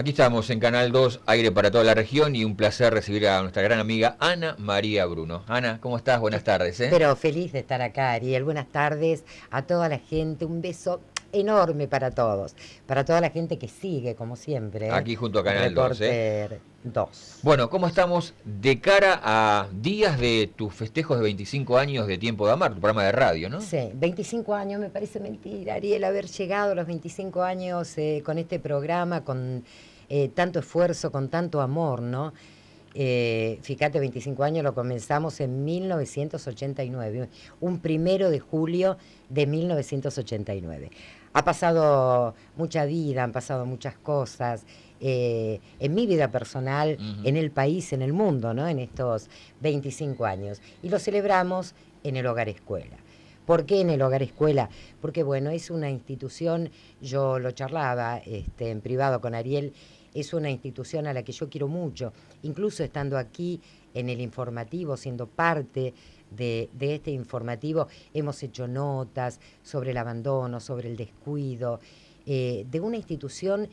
Aquí estamos en Canal 2, aire para toda la región y un placer recibir a nuestra gran amiga Ana María Bruno. Ana, ¿cómo estás? Buenas tardes. ¿eh? Pero feliz de estar acá, Ariel. Buenas tardes a toda la gente. Un beso enorme para todos, para toda la gente que sigue, como siempre. ¿eh? Aquí junto a Canal 2. 2. ¿eh? Bueno, ¿cómo estamos de cara a días de tus festejos de 25 años de Tiempo de Amar, tu programa de radio, no? Sí, 25 años, me parece mentira, Ariel, haber llegado a los 25 años con este programa, con eh, tanto esfuerzo, con tanto amor, ¿no? Eh, fíjate, 25 años lo comenzamos en 1989, un primero de julio de 1989. Ha pasado mucha vida, han pasado muchas cosas eh, en mi vida personal, en el país, en el mundo, ¿no? En estos 25 años. Y lo celebramos en el Hogar Escuela. ¿Por qué en el Hogar Escuela? Porque, bueno, es una institución, yo lo charlaba este, en privado con Ariel, es una institución a la que yo quiero mucho, incluso estando aquí en el informativo, siendo parte de, este informativo, hemos hecho notas sobre el abandono, sobre el descuido, eh, de una institución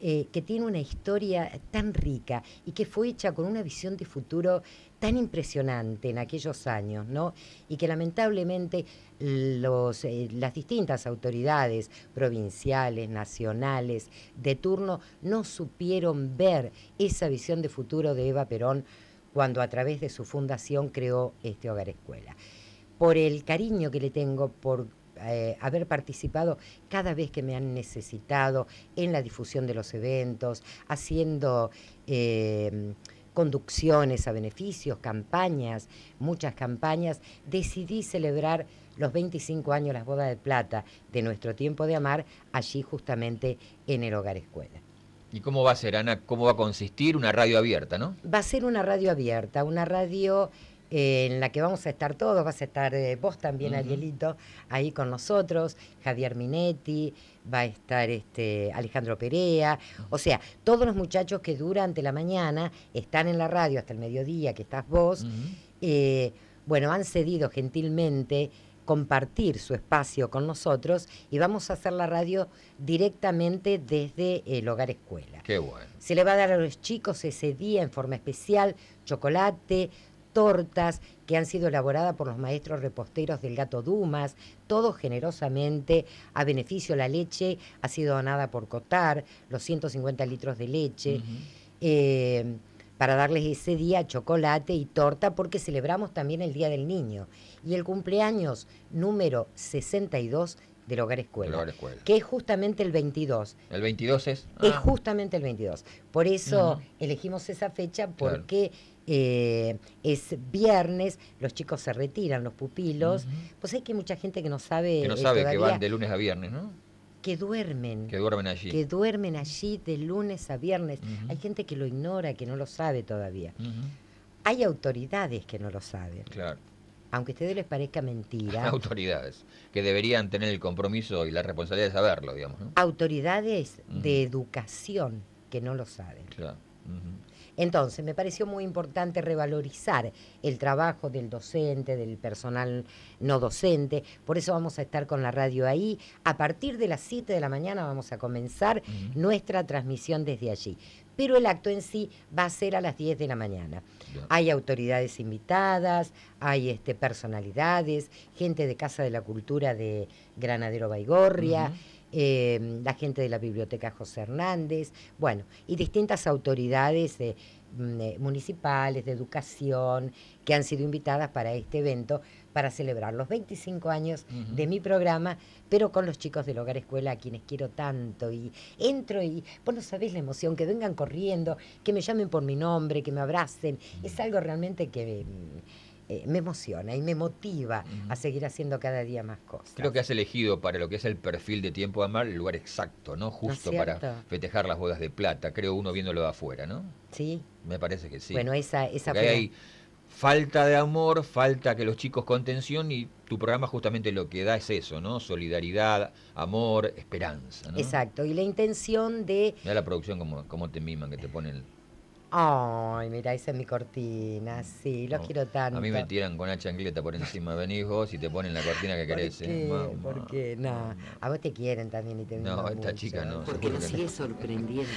eh, que tiene una historia tan rica y que fue hecha con una visión de futuro tan impresionante en aquellos años, ¿no? Y que lamentablemente eh, las distintas autoridades provinciales, nacionales, de turno, no supieron ver esa visión de futuro de Eva Perón cuando a través de su fundación creó este hogar escuela. Por el cariño que le tengo, por eh, haber participado cada vez que me han necesitado en la difusión de los eventos, haciendo eh, conducciones a beneficios, campañas, muchas campañas, decidí celebrar los 25 años las bodas de plata de nuestro tiempo de amar allí justamente en el hogar escuela. ¿Y cómo va a ser, Ana? ¿Cómo va a consistir una radio abierta, no? Va a ser una radio abierta, una radio en la que vamos a estar todos, vas a estar eh, vos también, Arielito, ahí con nosotros, Javier Minetti, va a estar este, Alejandro Perea, o sea, todos los muchachos que durante la mañana están en la radio hasta el mediodía, que estás vos, eh, bueno, han cedido gentilmente compartir su espacio con nosotros y vamos a hacer la radio directamente desde el hogar escuela. Qué bueno. Se le va a dar a los chicos ese día en forma especial chocolate, tortas que han sido elaboradas por los maestros reposteros del Gato Dumas, todo generosamente a beneficio. La leche ha sido donada por Cotar, los 150 litros de leche. Eh, para darles ese día chocolate y torta porque celebramos también el Día del Niño y el cumpleaños número 62 del Hogar Escuela, hogar escuela. que es justamente el 22. ¿El 22 es? Es ah. justamente el 22. Por eso elegimos esa fecha porque... Eh, es viernes, los chicos se retiran, los pupilos. Pues hay que mucha gente que no sabe. Que no eh, sabe que van de lunes a viernes, ¿no? Que duermen. Que duermen allí. Que duermen allí de lunes a viernes. Hay gente que lo ignora, que no lo sabe todavía. Hay autoridades que no lo saben. Claro aunque a ustedes les parezca mentira. Autoridades, que deberían tener el compromiso y la responsabilidad de saberlo, digamos. ¿no? Autoridades de educación que no lo saben. Claro. Entonces, me pareció muy importante revalorizar el trabajo del docente, del personal no docente. Por eso vamos a estar con la radio ahí. A partir de las 7 de la mañana vamos a comenzar nuestra transmisión desde allí. Pero el acto en sí va a ser a las 10 de la mañana. Hay autoridades invitadas, hay este, personalidades, gente de Casa de la Cultura de Granadero Baigorria. Em, la gente de la Biblioteca José Hernández, bueno, y distintas autoridades mm, municipales, de educación, que han sido invitadas para este evento para celebrar los 25 años de mi programa, pero con los chicos del hogar escuela a quienes quiero tanto. Y entro y, vos no sabés la emoción, que vengan corriendo, que me llamen por mi nombre, que me abracen. Es algo realmente que... Mm, eh, me emociona y me motiva a seguir haciendo cada día más cosas. Creo que has elegido para lo que es el perfil de tiempo de amar el lugar exacto, ¿no? Justo para festejar las bodas de plata, creo uno viéndolo de afuera, ¿no? Sí. Me parece que sí. Bueno, esa, esa falta de amor, falta que los chicos contención y tu programa justamente lo que da es eso, ¿no? Solidaridad, amor, esperanza. Exacto, y la intención de... Mira la producción como, como te miman, que te ponen... Ay, mira, es mi cortina, sí, los quiero tanto. A mí me tiran con la chancleta por encima, venís vos y te ponen la cortina que querés. ¿eh? ¿Por qué? No, a vos te quieren también y te No, esta chica no. Porque nos sigue sorprendiendo.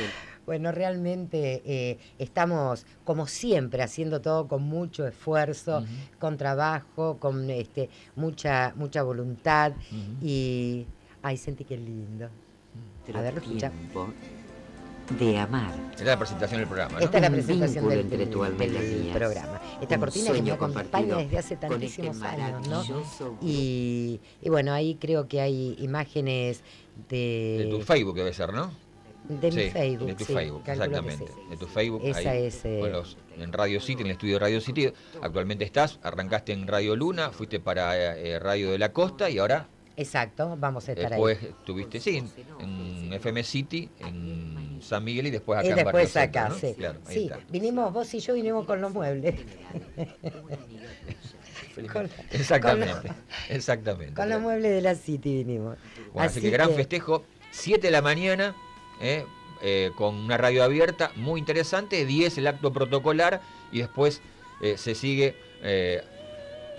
Bueno, realmente eh, estamos, como siempre, haciendo todo con mucho esfuerzo, con trabajo, con este, mucha, mucha voluntad y... Ay, sentí que lindo. a ver, escucha de amar. Esta es la presentación del programa. ¿no? Esta es la presentación del, entre del, programa. Esta cortina que yo acompaña desde hace este tantísimos años, ¿no? Y, bueno, ahí creo que hay imágenes de. De tu Facebook debe ser, ¿no? De mi Facebook. De tu Facebook, exactamente. De tu Facebook. Esa es. Eh, bueno, en Radio City, en el estudio de Radio City. Actualmente estás, arrancaste en Radio Luna, fuiste para eh, eh, Radio de la Costa y ahora Exacto, vamos a estar ahí. Después estuviste, sí, en, en FM City, en San Miguel y después acá. Y después acá, sí. Vinimos vos y yo, vinimos con los muebles. exactamente, exactamente. Con los muebles de la City vinimos. Bueno, así, que, gran festejo, 7 de la mañana, eh, eh, con una radio abierta, muy interesante, 10 el acto protocolar y después eh, se sigue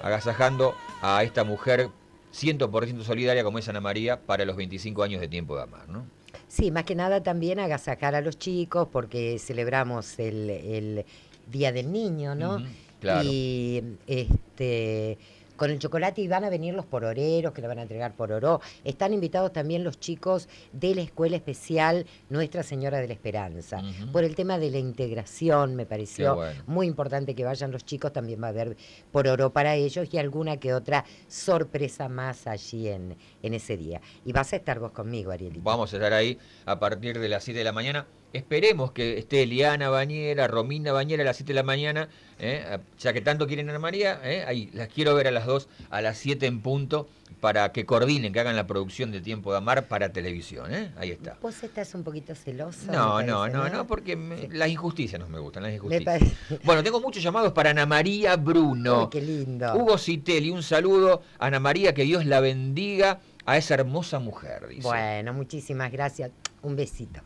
agasajando a esta mujer 100% solidaria como es Ana María para los 25 años de tiempo de amar, ¿no? Sí, más que nada también sacar a los chicos porque celebramos el, el Día del Niño, ¿no? claro. Y este con el chocolate y van a venir los pororeros que lo van a entregar por oro Están invitados también los chicos de la Escuela Especial Nuestra Señora de la Esperanza. Por el tema de la integración, me pareció muy importante que vayan los chicos, también va a haber oro para ellos y alguna que otra sorpresa más allí en, en ese día. Y vas a estar vos conmigo, Ariel. Vamos a estar ahí a partir de las 7 de la mañana. Esperemos que esté Eliana Bañera, Romina Bañera a las 7 de la mañana, ¿eh? ah, ya que tanto quieren a María, ¿eh? ahí, las quiero ver a las 2, a las 7 en punto, para que coordinen, que hagan la producción de Tiempo de Amar para televisión. Eh, ahí está. Vos estás un poquito celoso. No, no, no, no, porque las injusticias no me gustan, las injusticias. Bueno, tengo muchos llamados para Ana María Bruno. qué lindo. Hugo Citelli, un saludo. Ana María, que Dios la bendiga a esa hermosa mujer, dice. Bueno, muchísimas gracias. Un besito.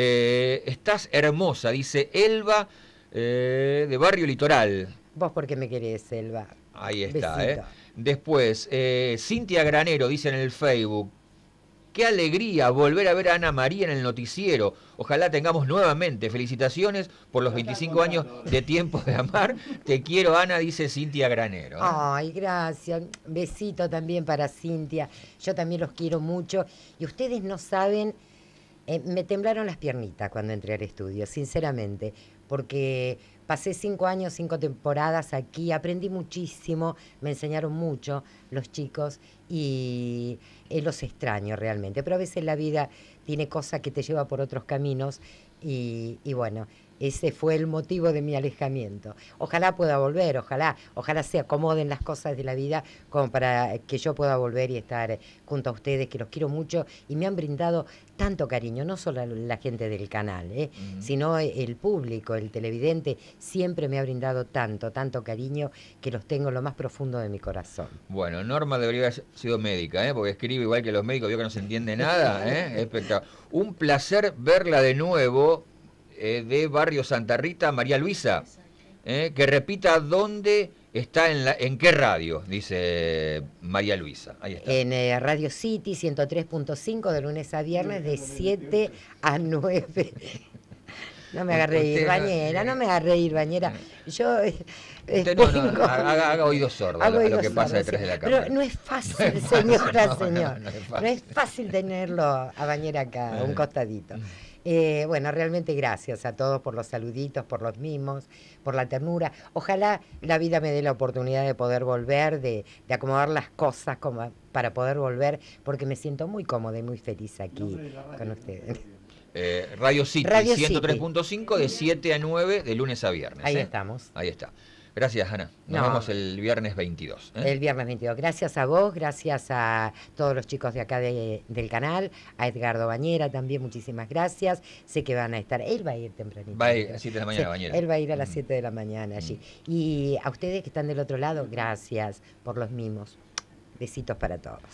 Eh, estás hermosa, dice Elba eh, de Barrio Litoral. Vos qué me querés, Elba. Ahí está, ¿eh? Después, eh, Cintia Granero dice en el Facebook, qué alegría volver a ver a Ana María en el noticiero. Ojalá tengamos nuevamente felicitaciones por los 25 años de tiempo de amar. Te quiero, Ana, dice Cintia Granero. Ay, gracias. Besito también para Cintia. Yo también los quiero mucho. Y ustedes no saben eh, me temblaron las piernitas cuando entré al estudio, sinceramente, porque pasé cinco años, cinco temporadas aquí, aprendí muchísimo, me enseñaron mucho los chicos y eh, los extraño realmente, pero a veces la vida tiene cosas que te lleva por otros caminos y bueno, ese fue el motivo de mi alejamiento. Ojalá pueda volver, ojalá, ojalá se acomoden las cosas de la vida como para que yo pueda volver y estar junto a ustedes, que los quiero mucho y me han brindado tanto cariño, no solo la gente del canal, ¿eh? sino el público, el televidente, siempre me ha brindado tanto, tanto cariño que los tengo en lo más profundo de mi corazón. Bueno, Norma debería haber sido médica, ¿eh? porque escribe igual que los médicos, yo que no se entiende nada, ¿eh? espectacular. Un placer verla de nuevo eh, de Barrio Santa Rita, María Luisa, eh, que repita dónde está en, la, en qué radio, dice María Luisa. En eh, Radio City 103.5 de lunes a viernes de 7 a 9. No me haga reír, bañera, no me haga reír, bañera. Yo. haga, oídos sordos lo que pasa detrás de la cámara. no es fácil, señora, señor. no, es fácil tenerlo a bañera acá, un costadito. Eh, bueno, realmente gracias a todos por los saluditos, por los mimos, por la ternura. Ojalá la vida me dé la oportunidad de poder volver, de, acomodar las cosas como para poder volver, porque me siento muy cómoda y muy feliz aquí con ustedes. Eh, radio City, 103.5 de 7 a 9, de lunes a viernes. Ahí ¿eh? estamos. Ahí está. Gracias, Ana. Nos vemos el viernes 22. ¿eh? El viernes 22. Gracias a vos, gracias a todos los chicos de acá del canal, a Edgardo Bañera también, muchísimas gracias. Sé que van a estar, él va a ir tempranito. Va a ir a las 7 de la mañana, Bañera. Él va a ir a las 7 mm. de la mañana allí. Mm. Y a ustedes que están del otro lado, gracias por los mimos. Besitos para todos.